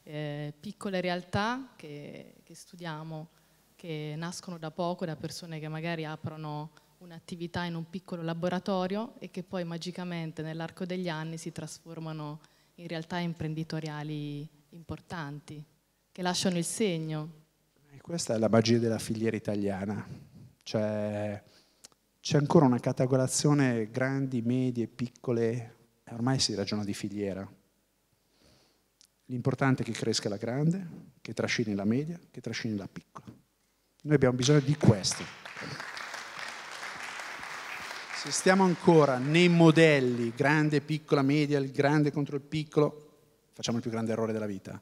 Eh, piccole realtà che, che studiamo, che nascono da poco, da persone che magari aprono un'attività in un piccolo laboratorio e che poi magicamente nell'arco degli anni si trasformano in realtà imprenditoriali importanti, che lasciano il segno. E questa è la magia della filiera italiana, cioè c'è ancora una catagolazione grandi, medie, piccole, ormai si ragiona di filiera. L'importante è che cresca la grande, che trascini la media, che trascini la piccola. Noi abbiamo bisogno di questo. Se stiamo ancora nei modelli grande, piccola, media, il grande contro il piccolo, facciamo il più grande errore della vita.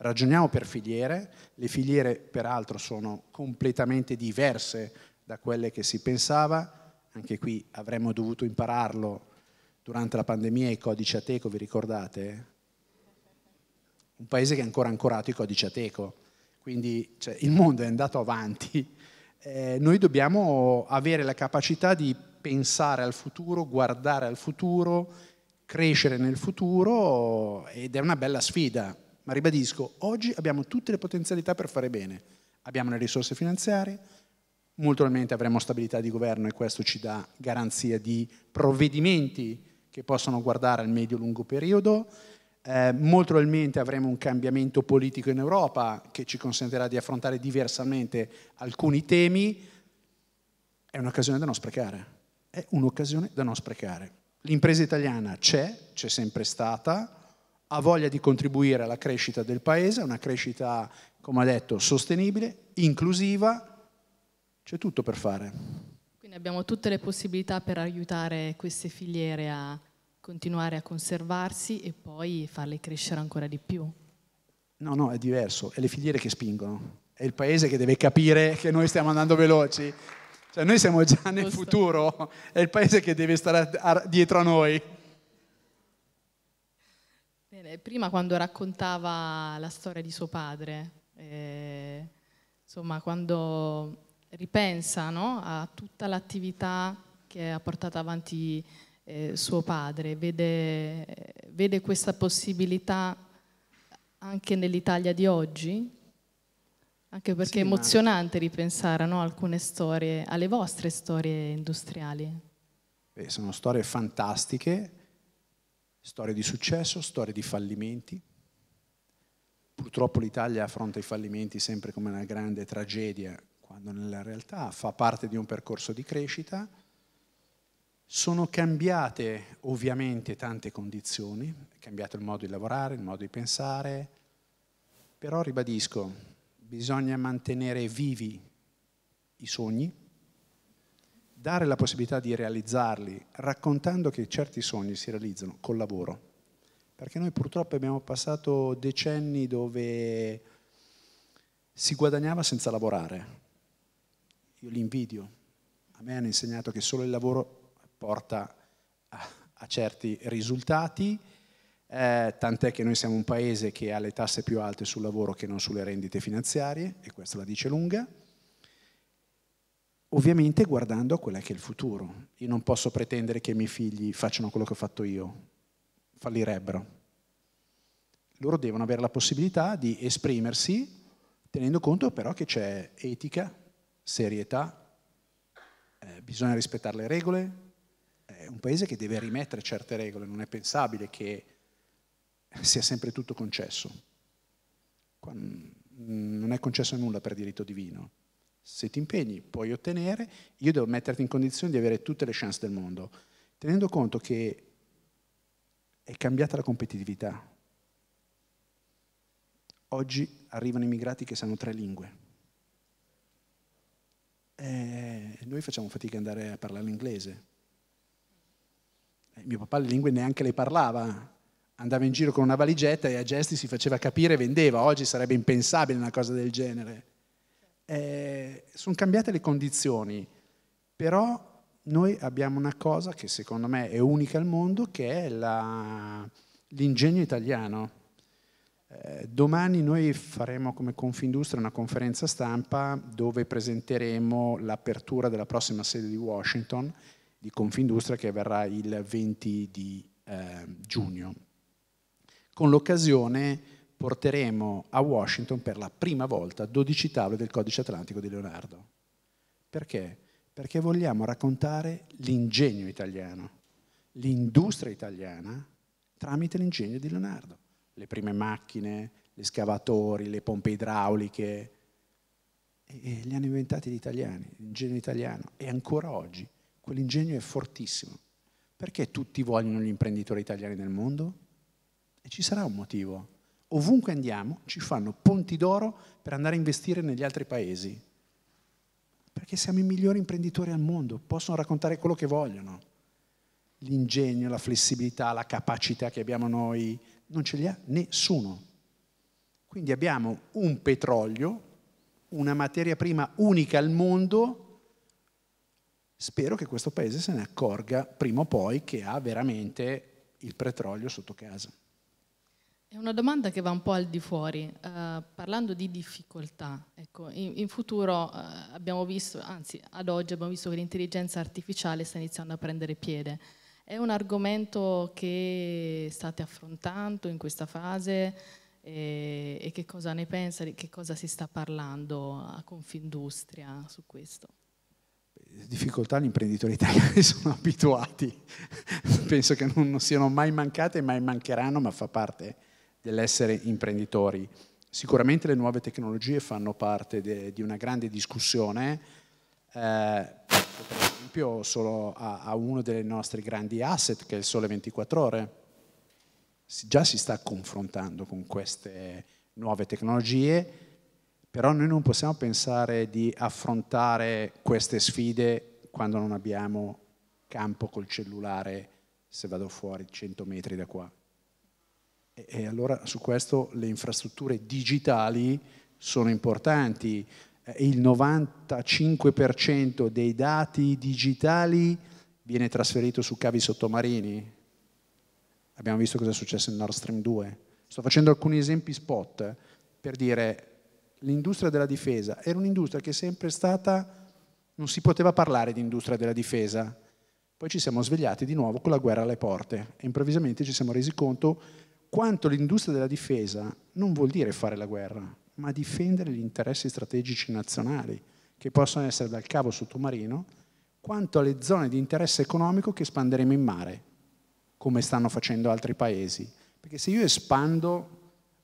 Ragioniamo per filiere, le filiere peraltro sono completamente diverse da quelle che si pensava, anche qui avremmo dovuto impararlo durante la pandemia i codici ateco, vi ricordate? Un paese che ha ancora ancorato i codici ateco, quindi cioè, il mondo è andato avanti. Eh, noi dobbiamo avere la capacità di pensare al futuro, guardare al futuro, crescere nel futuro ed è una bella sfida. Ma ribadisco, oggi abbiamo tutte le potenzialità per fare bene. Abbiamo le risorse finanziarie, molto probabilmente avremo stabilità di governo e questo ci dà garanzia di provvedimenti che possono guardare al medio-lungo periodo. Eh, molto probabilmente avremo un cambiamento politico in Europa che ci consentirà di affrontare diversamente alcuni temi. È un'occasione da non sprecare. È un'occasione da non sprecare. L'impresa italiana c'è, c'è sempre stata, ha voglia di contribuire alla crescita del paese, una crescita, come ha detto, sostenibile, inclusiva. C'è tutto per fare. Quindi abbiamo tutte le possibilità per aiutare queste filiere a continuare a conservarsi e poi farle crescere ancora di più. No, no, è diverso, è le filiere che spingono, è il paese che deve capire che noi stiamo andando veloci, cioè noi siamo già nel futuro, è il paese che deve stare dietro a noi. Bene, prima quando raccontava la storia di suo padre, eh, insomma quando ripensa no, a tutta l'attività che ha portato avanti eh, suo padre, vede, vede questa possibilità anche nell'Italia di oggi? Anche perché sì, è emozionante ma... ripensare a no, alcune storie, alle vostre storie industriali. Beh, sono storie fantastiche, storie di successo, storie di fallimenti. Purtroppo l'Italia affronta i fallimenti sempre come una grande tragedia, quando nella realtà fa parte di un percorso di crescita sono cambiate ovviamente tante condizioni, è cambiato il modo di lavorare, il modo di pensare, però ribadisco, bisogna mantenere vivi i sogni, dare la possibilità di realizzarli, raccontando che certi sogni si realizzano col lavoro. Perché noi purtroppo abbiamo passato decenni dove si guadagnava senza lavorare. Io li invidio. A me hanno insegnato che solo il lavoro porta a, a certi risultati, eh, tant'è che noi siamo un paese che ha le tasse più alte sul lavoro che non sulle rendite finanziarie, e questo la dice lunga, ovviamente guardando a quello che è il futuro. Io non posso pretendere che i miei figli facciano quello che ho fatto io, fallirebbero. Loro devono avere la possibilità di esprimersi tenendo conto però che c'è etica, serietà, eh, bisogna rispettare le regole, un paese che deve rimettere certe regole, non è pensabile che sia sempre tutto concesso. Non è concesso nulla per diritto divino. Se ti impegni puoi ottenere, io devo metterti in condizione di avere tutte le chance del mondo, tenendo conto che è cambiata la competitività. Oggi arrivano immigrati che sanno tre lingue. E eh, noi facciamo fatica ad andare a parlare l'inglese eh, mio papà le lingue neanche le parlava, andava in giro con una valigetta e a gesti si faceva capire e vendeva, oggi sarebbe impensabile una cosa del genere. Eh, sono cambiate le condizioni, però noi abbiamo una cosa che secondo me è unica al mondo, che è la, l'ingegno italiano. Eh, domani noi faremo come Confindustria una conferenza stampa dove presenteremo l'apertura della prossima sede di Washington di Confindustria che verrà il 20 di eh, giugno. Con l'occasione porteremo a Washington per la prima volta 12 tavole del codice atlantico di Leonardo. Perché? Perché vogliamo raccontare l'ingegno italiano, l'industria italiana tramite l'ingegno di Leonardo. Le prime macchine, gli scavatori, le pompe idrauliche, e li hanno inventati gli italiani, l'ingegno italiano, e ancora oggi Quell'ingegno è fortissimo. Perché tutti vogliono gli imprenditori italiani nel mondo? E ci sarà un motivo. Ovunque andiamo ci fanno ponti d'oro per andare a investire negli altri paesi. Perché siamo i migliori imprenditori al mondo, possono raccontare quello che vogliono. L'ingegno, la flessibilità, la capacità che abbiamo noi, non ce li ha nessuno. Quindi abbiamo un petrolio, una materia prima unica al mondo Spero che questo paese se ne accorga prima o poi che ha veramente il petrolio sotto casa. È una domanda che va un po' al di fuori, uh, parlando di difficoltà, ecco, in, in, futuro uh, abbiamo visto, anzi ad oggi abbiamo visto che l'intelligenza artificiale sta iniziando a prendere piede. È un argomento che state affrontando in questa fase e, e che cosa ne pensa, di che cosa si sta parlando a Confindustria su questo? difficoltà gli imprenditori italiani <laughs> sono abituati, penso che non siano mai mancate e mai mancheranno, ma fa parte dell'essere imprenditori. Sicuramente le nuove tecnologie fanno parte di una grande discussione, eh, per esempio solo a, a uno dei nostri grandi asset che è il Sole 24 ore, si, già si sta confrontando con queste nuove tecnologie, però noi non possiamo pensare di affrontare queste sfide quando non abbiamo campo col cellulare se vado fuori 100 metri da qua. E, e allora su questo le infrastrutture digitali sono importanti. Eh, il 95% dei dati digitali viene trasferito su cavi sottomarini. Abbiamo visto cosa è successo in Nord Stream 2. Sto facendo alcuni esempi spot eh, per dire l'industria della difesa era un'industria che è sempre stata, non si poteva parlare di industria della difesa. Poi ci siamo svegliati di nuovo con la guerra alle porte e improvvisamente ci siamo resi conto quanto l'industria della difesa non vuol dire fare la guerra, ma difendere gli interessi strategici nazionali, che possono essere dal cavo sottomarino, quanto alle zone di interesse economico che espanderemo in mare, come stanno facendo altri paesi. Perché se io espando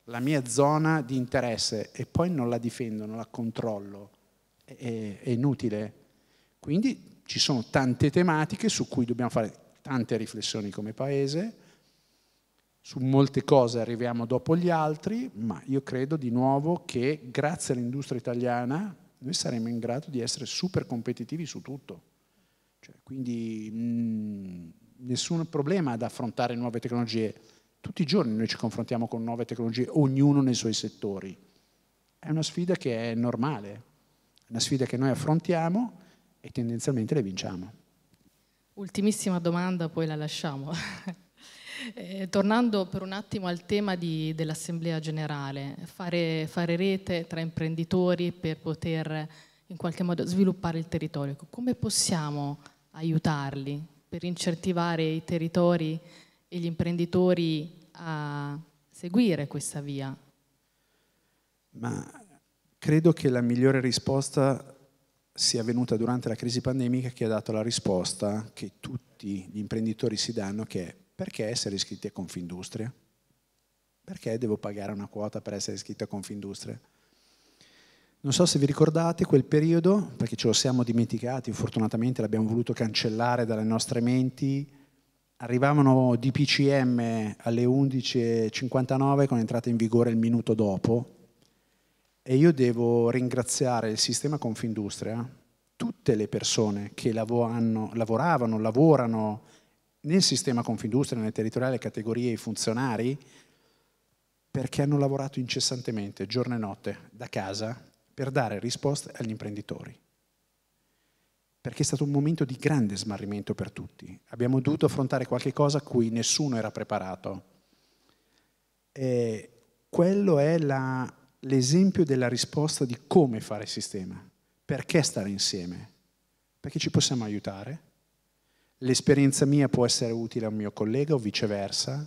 la mia zona di interesse e poi non la difendo, non la controllo, è, è inutile. Quindi ci sono tante tematiche su cui dobbiamo fare tante riflessioni come paese, su molte cose arriviamo dopo gli altri, ma io credo di nuovo che grazie all'industria italiana noi saremo in grado di essere super competitivi su tutto. Cioè, quindi mh, mm, nessun problema ad affrontare nuove tecnologie tutti i giorni noi ci confrontiamo con nuove tecnologie, ognuno nei suoi settori. È una sfida che è normale, è una sfida che noi affrontiamo e tendenzialmente le vinciamo. Ultimissima domanda, poi la lasciamo. <laughs> Eh, tornando per un attimo al tema dell'Assemblea generale, fare, fare, rete tra imprenditori per poter in qualche modo sviluppare il territorio, come possiamo aiutarli per incentivare i territori e gli imprenditori a seguire questa via? Ma credo che la migliore risposta sia venuta durante la crisi pandemica che ha dato la risposta che tutti gli imprenditori si danno che è perché essere iscritti a Confindustria? Perché devo pagare una quota per essere iscritto a Confindustria? Non so se vi ricordate quel periodo, perché ce lo siamo dimenticati, fortunatamente l'abbiamo voluto cancellare dalle nostre menti, arrivavano DPCM alle 11.59 con entrata in vigore il minuto dopo e io devo ringraziare il sistema Confindustria, tutte le persone che lavorano, lavoravano, lavorano nel sistema Confindustria, nelle territoriali categorie i funzionari, perché hanno lavorato incessantemente, giorno e notte, da casa, per dare risposte agli imprenditori perché è stato un momento di grande smarrimento per tutti. Abbiamo dovuto affrontare qualcosa a cui nessuno era preparato. E quello è la, l'esempio della risposta di come fare sistema, perché stare insieme, perché ci possiamo aiutare. L'esperienza mia può essere utile a un mio collega o viceversa.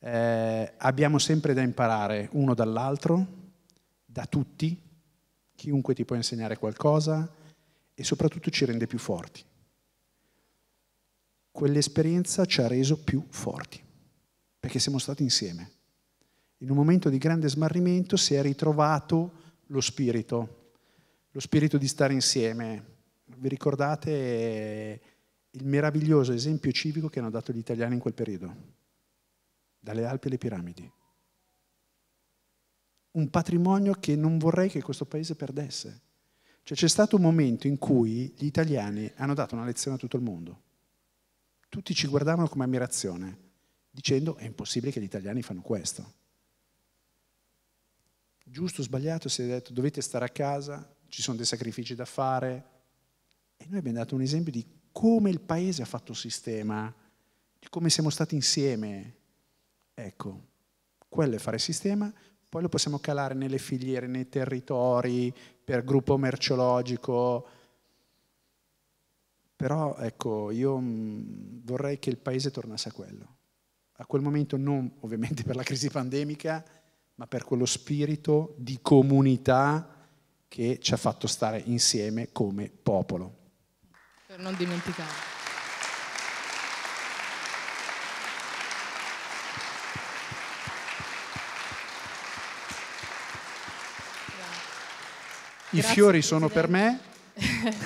Eh, abbiamo sempre da imparare uno dall'altro, da tutti, chiunque ti può insegnare qualcosa e soprattutto ci rende più forti. Quell'esperienza ci ha reso più forti, perché siamo stati insieme. In un momento di grande smarrimento si è ritrovato lo spirito, lo spirito di stare insieme. Vi ricordate eh, il meraviglioso esempio civico che hanno dato gli italiani in quel periodo? Dalle Alpi alle piramidi un patrimonio che non vorrei che questo paese perdesse. Cioè c'è stato un momento in cui gli italiani hanno dato una lezione a tutto il mondo. Tutti ci guardavano come ammirazione, dicendo è impossibile che gli italiani fanno questo. Giusto o sbagliato si è detto dovete stare a casa, ci sono dei sacrifici da fare. E noi abbiamo dato un esempio di come il paese ha fatto sistema, di come siamo stati insieme. Ecco, quello è fare sistema, poi lo possiamo calare nelle filiere, nei territori, per gruppo merceologico. Però ecco, io mm, vorrei che il paese tornasse a quello. A quel momento non ovviamente per la crisi pandemica, ma per quello spirito di comunità che ci ha fatto stare insieme come popolo. Per non dimenticare. Grazie, fiori sono per me. <laughs>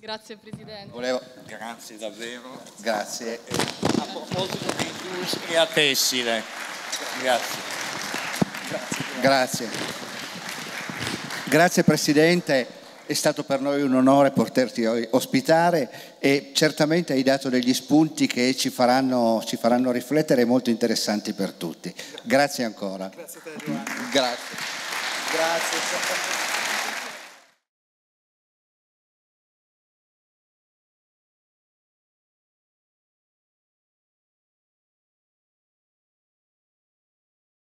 Grazie Presidente. Volevo... Grazie davvero. Grazie. A proposito di industria tessile. Grazie. Grazie. Grazie Presidente. È stato per noi un onore poterti ospitare e certamente hai dato degli spunti che ci faranno, ci faranno riflettere molto interessanti per tutti. Grazie ancora. Grazie a te Giovanni. Grazie. Grazie.